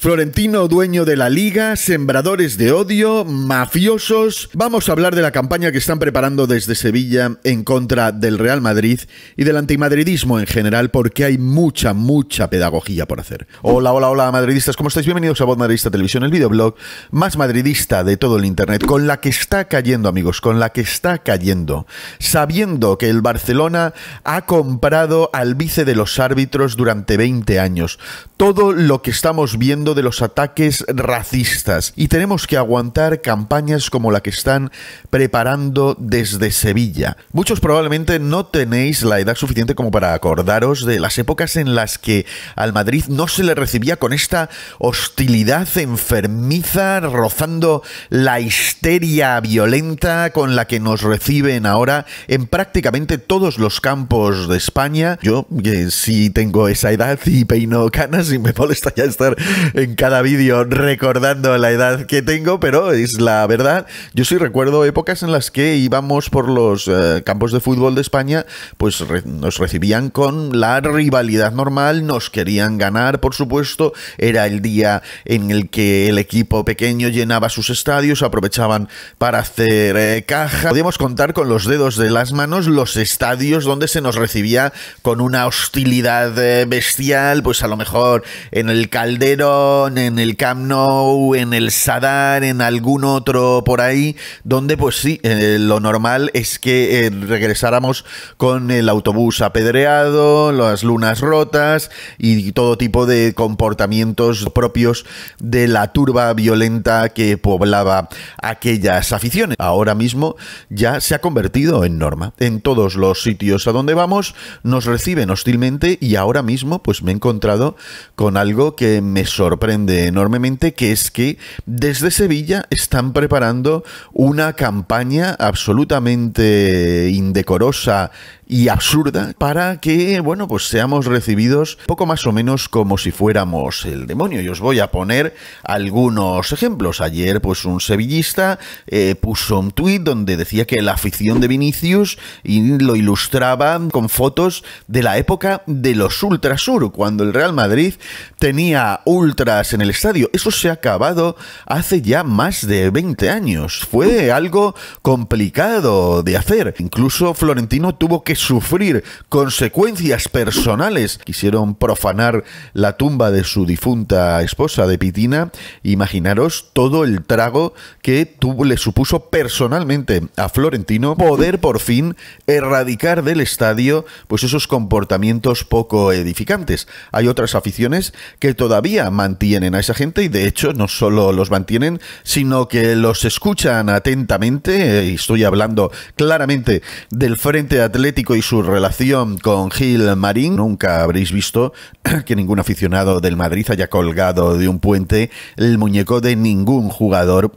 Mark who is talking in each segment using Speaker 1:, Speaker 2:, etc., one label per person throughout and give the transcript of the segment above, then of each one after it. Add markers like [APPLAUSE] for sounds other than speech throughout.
Speaker 1: Florentino, dueño de la liga, sembradores de odio, mafiosos. Vamos a hablar de la campaña que están preparando desde Sevilla en contra del Real Madrid y del antimadridismo en general, porque hay mucha, mucha pedagogía por hacer. Hola, hola, hola, madridistas, ¿cómo estáis? Bienvenidos a Voz Madridista Televisión, el videoblog más madridista de todo el internet, con la que está cayendo, amigos, con la que está cayendo, sabiendo que el Barcelona ha comprado al vice de los árbitros durante 20 años. Todo lo que estamos viendo de los ataques racistas y tenemos que aguantar campañas como la que están preparando desde Sevilla. Muchos probablemente no tenéis la edad suficiente como para acordaros de las épocas en las que al Madrid no se le recibía con esta hostilidad enfermiza, rozando la histeria violenta con la que nos reciben ahora en prácticamente todos los campos de España. Yo, que eh, sí tengo esa edad y peino canas y me molesta ya estar en cada vídeo recordando la edad que tengo, pero es la verdad. Yo sí recuerdo épocas en las que íbamos por los eh, campos de fútbol de España, pues nos recibían con la rivalidad normal, nos querían ganar, por supuesto. Era el día en el que el equipo pequeño llenaba sus estadios, aprovechaban para hacer eh, caja. Podíamos contar con los dedos de las manos los estadios donde se nos recibía con una hostilidad eh, bestial, pues a lo mejor en el caldero en el Camp Nou, en el Sadar, en algún otro por ahí, donde pues sí, eh, lo normal es que eh, regresáramos con el autobús apedreado, las lunas rotas y todo tipo de comportamientos propios de la turba violenta que poblaba aquellas aficiones. Ahora mismo ya se ha convertido en norma. En todos los sitios a donde vamos nos reciben hostilmente y ahora mismo pues me he encontrado con algo que me sorprende enormemente, que es que desde Sevilla están preparando una campaña absolutamente indecorosa y absurda para que, bueno, pues seamos recibidos poco más o menos como si fuéramos el demonio. Y os voy a poner algunos ejemplos. Ayer, pues un sevillista eh, puso un tuit donde decía que la afición de Vinicius lo ilustraba con fotos de la época de los Ultrasur, cuando el Real Madrid tenía ultra en el estadio. Eso se ha acabado hace ya más de 20 años. Fue algo complicado de hacer. Incluso Florentino tuvo que sufrir consecuencias personales. Quisieron profanar la tumba de su difunta esposa de Pitina. Imaginaros todo el trago que tuvo, le supuso personalmente a Florentino poder por fin erradicar del estadio pues esos comportamientos poco edificantes. Hay otras aficiones que todavía mantienen tienen a esa gente y de hecho no solo los mantienen, sino que los escuchan atentamente. Y eh, estoy hablando claramente del Frente Atlético y su relación con Gil Marín. Nunca habréis visto [CLEARS THROAT] que ningún aficionado del Madrid haya colgado de un puente el muñeco de ningún jugador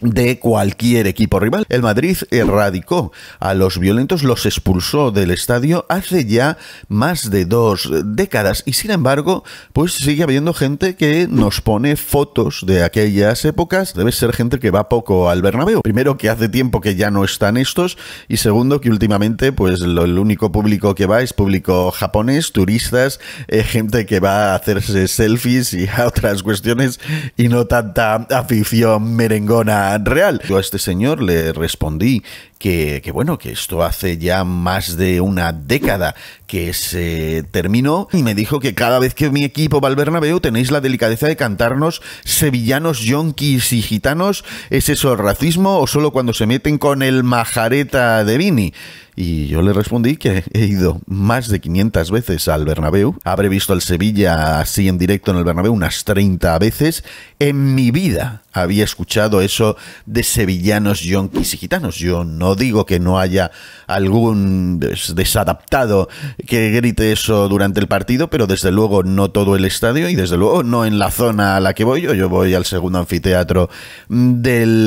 Speaker 1: de cualquier equipo rival. El Madrid erradicó a los violentos, los expulsó del estadio hace ya más de dos décadas y sin embargo pues sigue habiendo gente que nos pone fotos de aquellas épocas. Debe ser gente que va poco al Bernabéu. Primero que hace tiempo que ya no están estos y segundo que últimamente pues el único público que va es público japonés, turistas, eh, gente que va a hacerse selfies y a otras cuestiones y no tanta afición merengona real. Yo a este señor le respondí que, bueno, que esto hace ya más de una década que se terminó y me dijo que cada vez que mi equipo va al Bernabéu tenéis la delicadeza de cantarnos sevillanos, yonkis y gitanos, ¿es eso racismo o solo cuando se meten con el majareta de Vini? Y yo le respondí que he ido más de 500 veces al Bernabéu, habré visto al Sevilla así en directo en el Bernabéu unas 30 veces, en mi vida había escuchado eso de sevillanos, yonkis y gitanos, yo no no digo que no haya algún desadaptado que grite eso durante el partido, pero desde luego no todo el estadio y desde luego no en la zona a la que voy yo. Yo voy al segundo anfiteatro del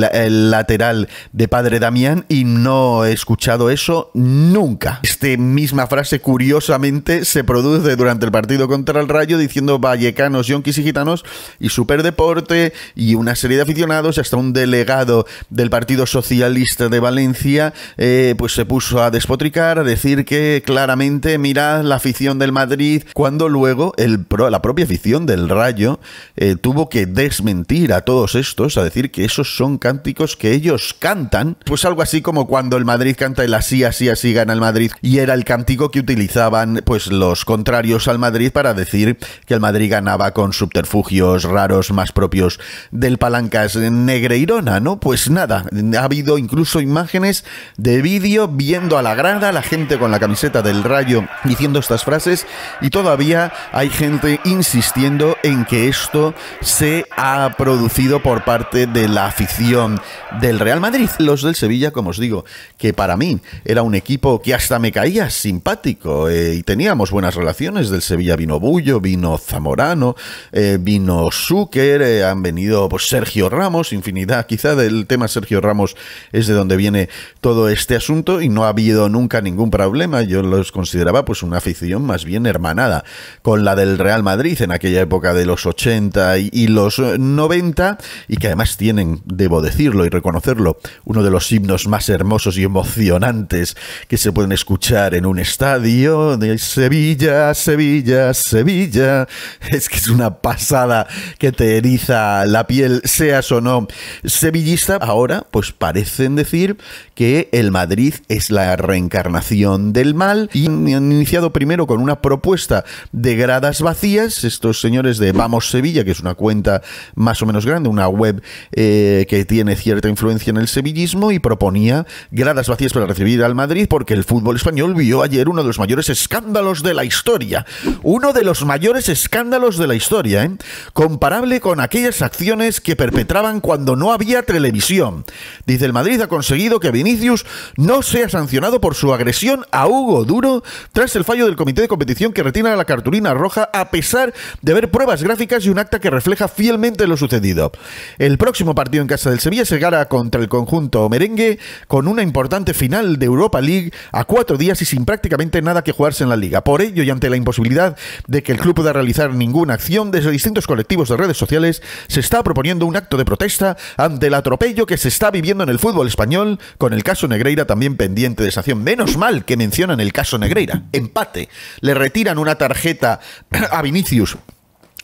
Speaker 1: lateral de Padre Damián y no he escuchado eso nunca. Esta misma frase curiosamente se produce durante el partido contra el Rayo diciendo vallecanos, yonquis y gitanos y superdeporte y una serie de aficionados hasta un delegado del Partido Socialista de Valencia eh, pues se puso a despotricar, a decir que claramente mirad la afición del Madrid, cuando luego el, la propia afición del Rayo eh, tuvo que desmentir a todos estos, a decir que esos son cánticos que ellos cantan, pues algo así como cuando el Madrid canta el así, así, así gana el Madrid, y era el cántico que utilizaban pues los contrarios al Madrid para decir que el Madrid ganaba con subterfugios raros más propios del Palancas Negreirona, ¿no? Pues nada, ha habido incluso imágenes de vídeo, viendo a la grada, la gente con la camiseta del rayo diciendo estas frases y todavía hay gente insistiendo en que esto se ha producido por parte de la afición del Real Madrid. Los del Sevilla, como os digo, que para mí era un equipo que hasta me caía simpático eh, y teníamos buenas relaciones. Del Sevilla vino Bullo, vino Zamorano, eh, vino Zucker, eh, han venido pues, Sergio Ramos, infinidad. Quizá del tema Sergio Ramos es de donde viene todo este asunto y no ha habido nunca ningún problema. Yo los consideraba pues una afición más bien hermanada con la del Real Madrid en aquella época de los 80 y, los 90 eh, y que además tienen, debo decirlo y reconocerlo, uno de los himnos más hermosos y emocionantes que se pueden escuchar en un estadio de Sevilla, Sevilla, Sevilla. Es que es una pasada que te eriza la piel, seas o no sevillista. Ahora pues parecen decir que el Madrid es la reencarnación del mal y han iniciado primero con una propuesta de gradas vacías, estos señores de Vamos Sevilla, que es una cuenta más o menos grande, una web eh, que tiene cierta influencia en el sevillismo y proponía gradas vacías para recibir al Madrid porque el fútbol español vio ayer uno de los mayores escándalos de la historia, uno de los mayores escándalos de la historia, ¿eh? comparable con aquellas acciones que perpetraban cuando no había televisión. Dice, el Madrid ha conseguido que viniera Vinicius no sea sancionado por su agresión a Hugo Duro tras el fallo del comité de competición que retira la cartulina roja a pesar de ver pruebas gráficas y un acta que refleja fielmente lo sucedido. El próximo partido en casa del Sevilla se gana contra el conjunto merengue con una importante final de Europa League a cuatro días y sin prácticamente nada que jugarse en la liga. Por ello y ante la imposibilidad de que el club pueda realizar ninguna acción desde distintos colectivos de redes sociales, se está proponiendo un acto de protesta ante el atropello que se está viviendo en el fútbol español con el el caso Negreira también pendiente de sanción. Menos mal que mencionan el caso Negreira. Empate. Le retiran una tarjeta [CLEARS THROAT] a Vinicius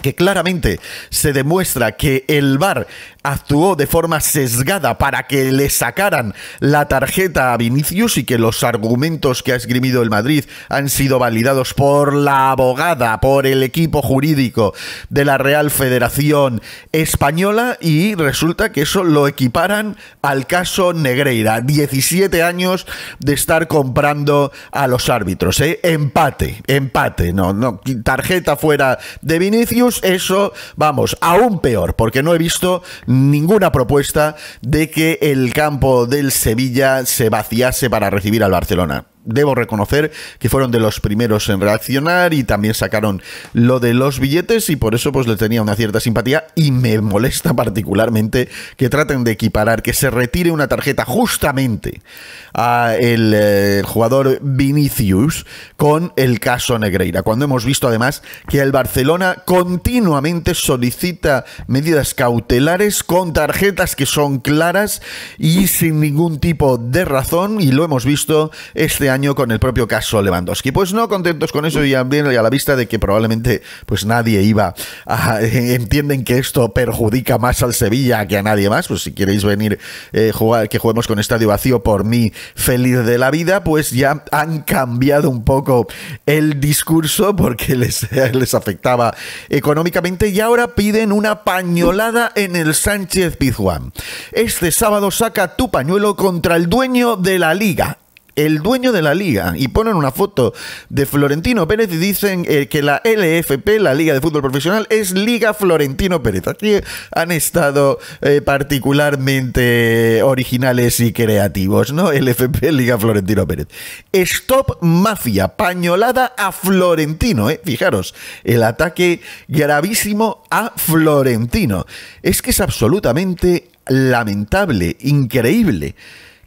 Speaker 1: que claramente se demuestra que el VAR actuó de forma sesgada para que le sacaran la tarjeta a Vinicius y que los argumentos que ha esgrimido el Madrid han sido validados por la abogada, por el equipo jurídico de la Real Federación Española y resulta que eso lo equiparan al caso Negreira. 17 años de estar comprando a los árbitros. ¿eh? Empate, empate, no, no, tarjeta fuera de Vinicius, eso, vamos, aún peor, porque no he visto ninguna propuesta de que el campo del Sevilla se vaciase para recibir al Barcelona debo reconocer que fueron de los primeros en reaccionar y también sacaron lo de los billetes y por eso pues le tenía una cierta simpatía y me molesta particularmente que traten de equiparar que se retire una tarjeta justamente a el, eh, jugador Vinicius con el caso Negreira, cuando hemos visto además que el Barcelona continuamente solicita medidas cautelares con tarjetas que son claras y sin ningún tipo de razón y lo hemos visto este año año con el propio caso Lewandowski. Pues no contentos con eso y a la vista de que probablemente pues nadie iba a... [LAUGHS] entienden que esto perjudica más al Sevilla que a nadie más, pues si queréis venir eh, jugar, que juguemos con estadio vacío por mí feliz de la vida, pues ya han cambiado un poco el discurso porque [LAUGHS] les, les afectaba económicamente y ahora piden una pañolada en el Sánchez Pizjuán. Este sábado saca tu pañuelo contra el dueño de la liga, el dueño de la liga y ponen una foto de Florentino Pérez y dicen eh, que la LFP, la Liga de Fútbol Profesional, es Liga Florentino Pérez. Aquí han estado eh, particularmente originales y creativos, ¿no? LFP, Liga Florentino Pérez. Stop Mafia, pañolada a Florentino, ¿eh? Fijaros, el ataque gravísimo a Florentino. Es que es absolutamente lamentable, increíble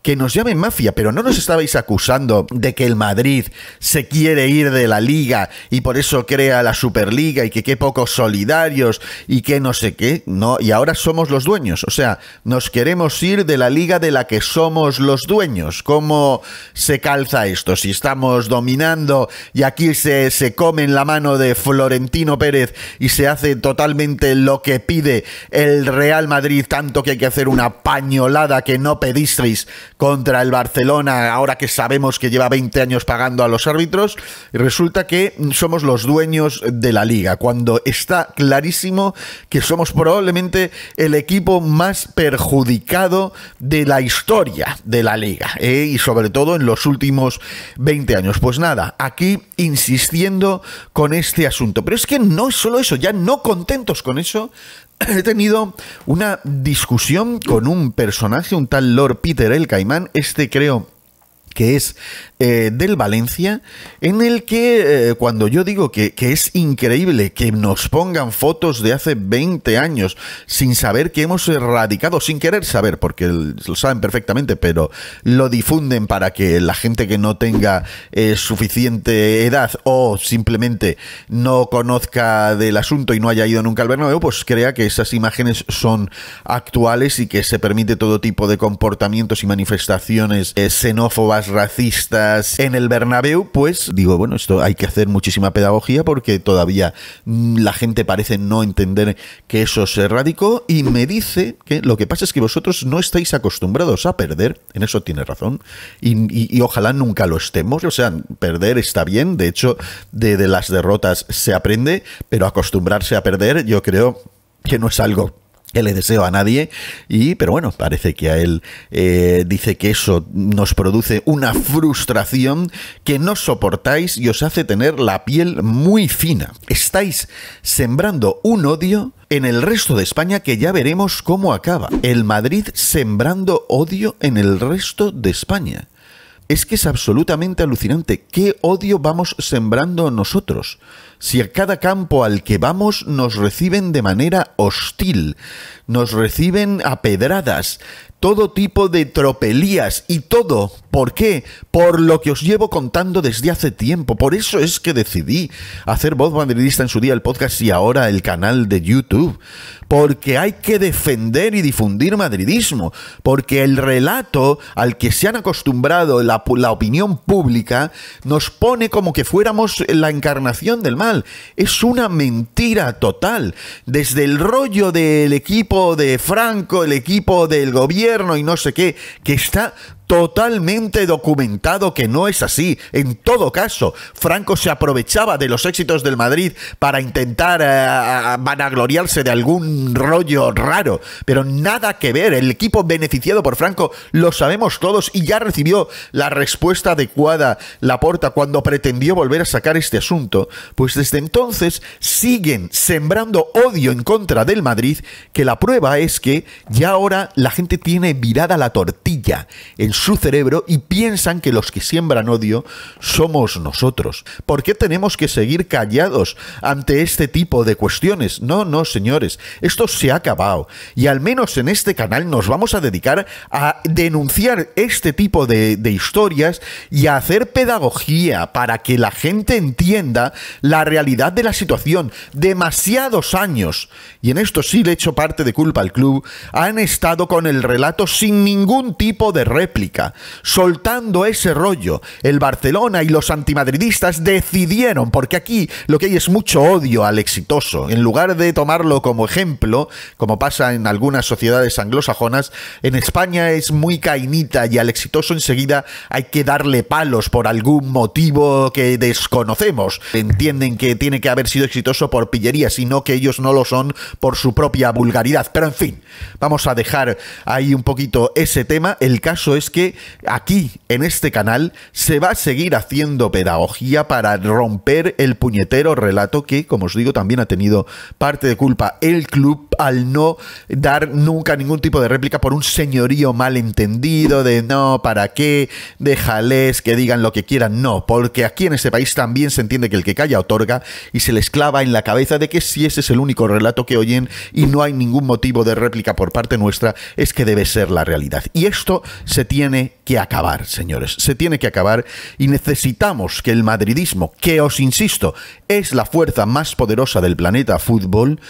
Speaker 1: que nos llamen mafia, pero no nos estabais acusando de que el Madrid se quiere ir de la liga y por eso crea la Superliga y que qué pocos solidarios y que no sé qué, no, y ahora somos los dueños, o sea, nos queremos ir de la liga de la que somos los dueños. ¿Cómo se calza esto? Si estamos dominando y aquí se, se come en la mano de Florentino Pérez y se hace totalmente lo que pide el Real Madrid, tanto que hay que hacer una pañolada que no pedisteis contra el Barcelona, ahora que sabemos que lleva 20 años pagando a los árbitros, resulta que somos los dueños de la liga, cuando está clarísimo que somos probablemente el equipo más perjudicado de la historia de la liga, ¿eh? y sobre todo en los últimos 20 años. Pues nada, aquí insistiendo con este asunto. Pero es que no es solo eso, ya no contentos con eso, [CLEARS THROAT] he tenido una discusión con un personaje, un tal Lord Peter el Caimán, este creo que es eh, del Valencia, en el que eh, cuando yo digo que, es increíble que nos pongan fotos de hace 20 años sin saber que hemos erradicado, sin querer saber, porque lo saben perfectamente, pero lo difunden para que la gente que no tenga eh, suficiente edad o simplemente no conozca del asunto y no haya ido nunca al Bernabéu, pues crea que esas imágenes son actuales y que se permite todo tipo de comportamientos y manifestaciones xenófobas, racistas, en el Bernabéu, pues digo, bueno, esto hay que hacer muchísima pedagogía porque todavía mm, la gente parece no entender que eso se radicó y me dice que lo que pasa es que vosotros no estáis acostumbrados a perder, en eso tiene razón, y, ojalá nunca lo estemos, o sea, perder está bien, de hecho, desde de las derrotas se aprende, pero acostumbrarse a perder yo creo que no es algo él le deseo a nadie, y pero bueno, parece que a él eh, dice que eso nos produce una frustración que no soportáis y os hace tener la piel muy fina. Estáis sembrando un odio en el resto de España que ya veremos cómo acaba. El Madrid sembrando odio en el resto de España. Es que es absolutamente alucinante. ¿Qué odio vamos sembrando nosotros? Si a cada campo al que vamos nos reciben de manera hostil, nos reciben a pedradas, todo tipo de tropelías y todo. ¿Por qué? Por lo que os llevo contando desde hace tiempo. Por eso es que decidí hacer Voz madridista en su día el podcast y ahora el canal de YouTube. Porque hay que defender y difundir madridismo. Porque el relato al que se han acostumbrado la opinión pública nos pone como que fuéramos la encarnación del mal. Es una mentira total. Desde el rollo del equipo de Franco, el equipo del gobierno, y no sé qué, que está totalmente documentado que no es así. En todo caso, Franco se aprovechaba de los éxitos del Madrid para intentar eh, vanagloriarse de algún rollo raro, pero nada que ver. El equipo beneficiado por Franco lo sabemos todos y ya recibió la respuesta adecuada Laporta cuando pretendió volver a sacar este asunto. Pues desde entonces siguen sembrando odio en contra del Madrid, que la prueba es que ya ahora la gente tiene virada la tortilla en su cerebro y piensan que los que siembran odio somos nosotros. ¿Por qué tenemos que seguir callados ante este tipo de cuestiones? No, no, señores, esto se ha acabado. Y al menos en este canal nos vamos a dedicar a denunciar este tipo de, historias y a hacer pedagogía para que la gente entienda la realidad de la situación. Demasiados años, y en esto sí le hecho parte de culpa al club, han estado con el relato sin ningún tipo de réplica Soltando ese rollo, el Barcelona y los antimadridistas decidieron, porque aquí lo que hay es mucho odio al exitoso, en lugar de tomarlo como ejemplo, como pasa en algunas sociedades anglosajonas, en España es muy cainita y al exitoso enseguida hay que darle palos por algún motivo que desconocemos. Entienden que tiene que haber sido exitoso por pillería, sino que ellos no lo son por su propia vulgaridad. Pero en fin, vamos a dejar ahí un poquito ese tema. El caso es que aquí, en este canal, se va a seguir haciendo pedagogía para romper el puñetero relato que, como os digo, también ha tenido parte de culpa el club al no dar nunca ningún tipo de réplica por un señorío malentendido de no, ¿para qué? Déjales que digan lo que quieran. No, porque aquí en este país también se entiende que el que calla otorga y se les clava en la cabeza de que si ese es el único relato que oyen y no hay ningún motivo de réplica por parte nuestra, es que debe ser la realidad. Y esto se tiene que acabar, señores, se tiene que acabar y necesitamos que el madridismo, que os insisto, es la fuerza más poderosa del planeta fútbol,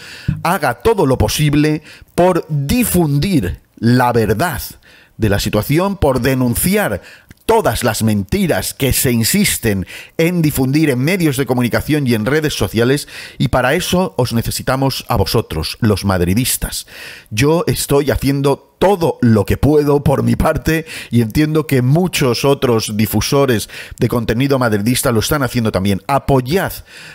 Speaker 1: haga todo lo posible por difundir la verdad de la situación, por denunciar todas las mentiras que se insisten en difundir en medios de comunicación y en redes sociales y para eso os necesitamos a vosotros, los madridistas. Yo estoy haciendo todo lo que puedo por mi parte y entiendo que muchos otros difusores de contenido madridista lo están haciendo también. Apoyad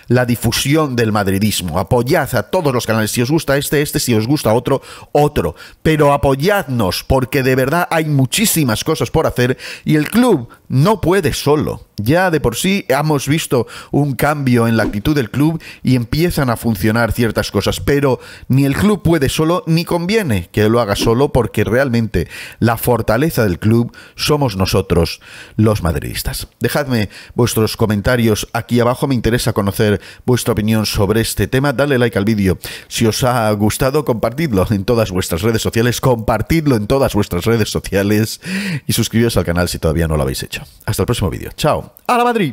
Speaker 1: la difusión del madridismo, apoyad a todos los canales. Si os gusta este, este, si os gusta otro, otro. Pero apoyadnos porque de verdad hay muchísimas cosas por hacer y el club no puede solo. Ya de por sí hemos visto un cambio en la actitud del club y empiezan a funcionar ciertas cosas, pero ni el club puede solo ni conviene que lo haga solo porque realmente la fortaleza del club somos nosotros los madridistas. Dejadme vuestros comentarios aquí abajo, me interesa conocer vuestra opinión sobre este tema, dale like al vídeo si os ha gustado, compartidlo en todas vuestras redes sociales, compartidlo en todas vuestras redes sociales y suscribiros al canal si todavía no lo habéis hecho. Hasta el próximo vídeo. Chao. ¡A la Madrid!